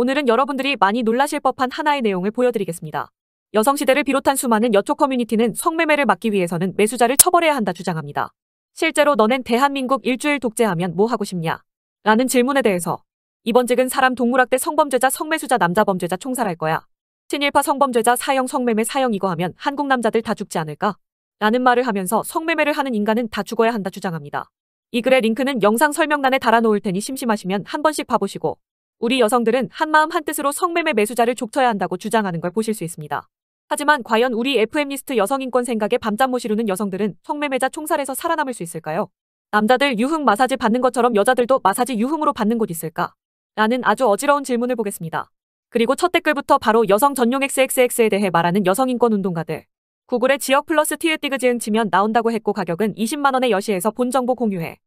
오늘은 여러분들이 많이 놀라실 법한 하나의 내용을 보여드리겠습니다. 여성시대를 비롯한 수많은 여초 커뮤니티는 성매매를 막기 위해서는 매수자를 처벌해야 한다 주장합니다. 실제로 너넨 대한민국 일주일 독재하면 뭐 하고 싶냐? 라는 질문에 대해서 이번 즉은 사람 동물학대 성범죄자 성매수자 남자 범죄자 총살할 거야. 친일파 성범죄자 사형 성매매 사형 이거 하면 한국 남자들 다 죽지 않을까? 라는 말을 하면서 성매매를 하는 인간은 다 죽어야 한다 주장합니다. 이 글의 링크는 영상 설명란에 달아놓을 테니 심심하시면 한 번씩 봐보시고 우리 여성들은 한마음 한뜻으로 성매매 매수자를 족쳐야 한다고 주장하는 걸 보실 수 있습니다. 하지만 과연 우리 FM리스트 여성인권 생각에 밤잠 못 이루는 여성들은 성매매자 총살에서 살아남을 수 있을까요? 남자들 유흥 마사지 받는 것처럼 여자들도 마사지 유흥으로 받는 곳 있을까? 라는 아주 어지러운 질문을 보겠습니다. 그리고 첫 댓글부터 바로 여성 전용 XXX에 대해 말하는 여성인권 운동가들. 구글에 지역 플러스 티읕 띠그지은 치면 나온다고 했고 가격은 20만원에 여시에서 본 정보 공유해.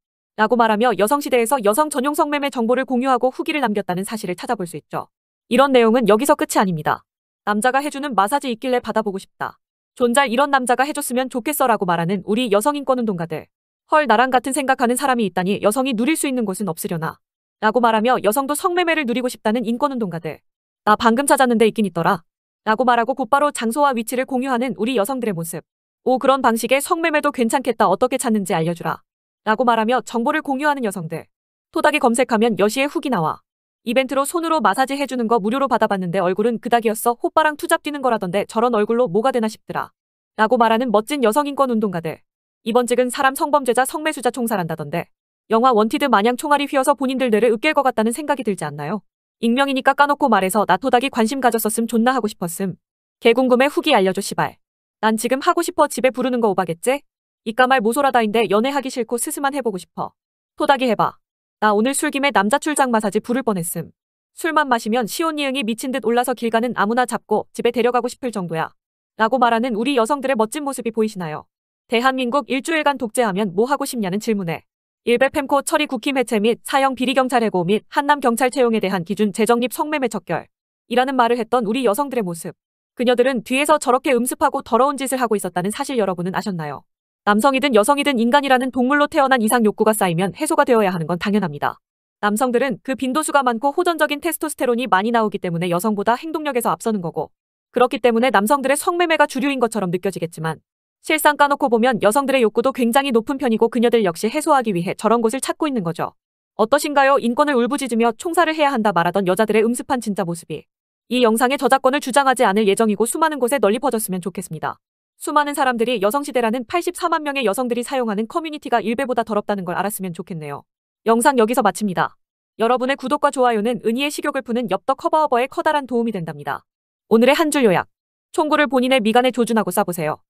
라고 말하며 여성시대에서 여성 전용 성매매 정보를 공유하고 후기를 남겼다는 사실을 찾아볼 수 있죠. 이런 내용은 여기서 끝이 아닙니다. 남자가 해주는 마사지 있길래 받아보고 싶다. 존잘 이런 남자가 해줬으면 좋겠어 라고 말하는 우리 여성인권운동가들. 헐 나랑 같은 생각하는 사람이 있다니 여성이 누릴 수 있는 곳은 없으려나. 라고 말하며 여성도 성매매를 누리고 싶다는 인권운동가들. 나 방금 찾았는데 있긴 있더라. 라고 말하고 곧바로 장소와 위치를 공유하는 우리 여성들의 모습. 오 그런 방식의 성매매도 괜찮겠다 어떻게 찾는지 알려주라. 라고 말하며 정보를 공유하는 여성들. 토닥이 검색하면 여시의 후기 나와. 이벤트로 손으로 마사지 해주는 거 무료로 받아봤는데 얼굴은 그닥이었어 호빠랑 투잡 뛰는 거라던데 저런 얼굴로 뭐가 되나 싶더라. 라고 말하는 멋진 여성인권운동가들. 이번 찍은 사람 성범죄자 성매수자 총살한다던데. 영화 원티드 마냥 총알이 휘어서 본인들 뇌를 으깰 것 같다는 생각이 들지 않나요? 익명이니까 까놓고 말해서 나 토닥이 관심 가졌었음 존나 하고 싶었음. 개 궁금해 후기 알려줘 시발. 난 지금 하고 싶어 집에 부르는 거 오바겠지? 이까말 모소라다인데 연애하기 싫고 스스만 해보고 싶어. 토닥이 해봐. 나 오늘 술김에 남자 출장 마사지 부를 뻔했음. 술만 마시면 시온이응이 미친 듯 올라서 길 가는 아무나 잡고 집에 데려가고 싶을 정도야. 라고 말하는 우리 여성들의 멋진 모습이 보이시나요? 대한민국 일주일간 독재하면 뭐 하고 싶냐는 질문에 일베팸코 처리 국힘 해체 및 사형 비리경찰 해고 및 한남경찰 채용에 대한 기준 재정립 성매매 척결 이라는 말을 했던 우리 여성들의 모습. 그녀들은 뒤에서 저렇게 음습하고 더러운 짓을 하고 있었다는 사실 여러분은 아셨나요? 남성이든 여성이든 인간이라는 동물로 태어난 이상 욕구가 쌓이면 해소가 되어야 하는 건 당연합니다. 남성들은 그 빈도수가 많고 호전적인 테스토스테론이 많이 나오기 때문에 여성보다 행동력에서 앞서는 거고 그렇기 때문에 남성들의 성매매가 주류인 것처럼 느껴지겠지만 실상 까놓고 보면 여성들의 욕구도 굉장히 높은 편이고 그녀들 역시 해소하기 위해 저런 곳을 찾고 있는 거죠. 어떠신가요? 인권을 울부짖으며 총살을 해야 한다 말하던 여자들의 음습한 진짜 모습이 이 영상의 저작권을 주장하지 않을 예정이고 수많은 곳에 널리 퍼졌으면 좋겠습니다. 수많은 사람들이 여성시대라는 84만 명의 여성들이 사용하는 커뮤니티가 1배보다 더럽다는 걸 알았으면 좋겠네요. 영상 여기서 마칩니다. 여러분의 구독과 좋아요는 은희의 식욕을 푸는 엽떡 커버어버에 커다란 도움이 된답니다. 오늘의 한 줄 요약. 총구를 본인의 미간에 조준하고 싸보세요.